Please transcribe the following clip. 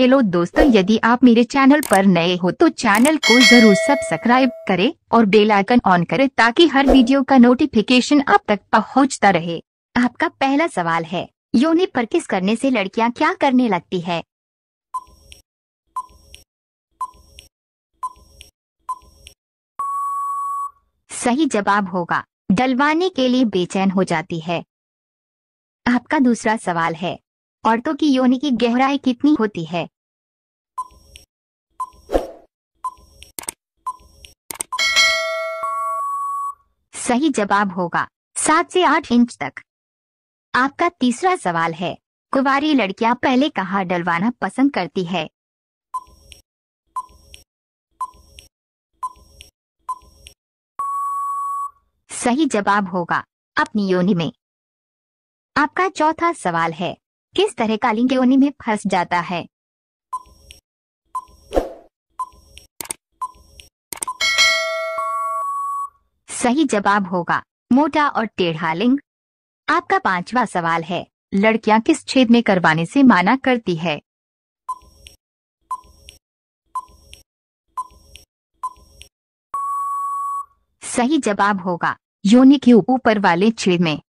hello दोस्तों यदि आप मेरे चैनल पर नए हो तो चैनल को जरूर सब्सक्राइब करें और बेल आइकन ऑन करें ताकि हर वीडियो का नोटिफिकेशन आप तक पहुंचता रहे आपका पहला सवाल है योनि पर किस करने से लड़कियां क्या करने लगती है सही जवाब होगा डलवाने के लिए बेचैन हो जाती है आपका दूसरा सवाल है औरतों की योनि की गहराई कितनी होती है सही जवाब होगा सात से आठ इंच तक आपका तीसरा सवाल है कुवारी लड़कियां पहले कहा डलवाना पसंद करती है सही जवाब होगा अपनी योनि में आपका चौथा सवाल है किस तरह कालीन के ओनी में फंस जाता है सही जवाब होगा मोटा और टेढ़ा लिंग आपका पांचवा सवाल है लड़कियां किस छेद में करवाने से माना करती है सही जवाब होगा योनि के ऊपर वाले छेद में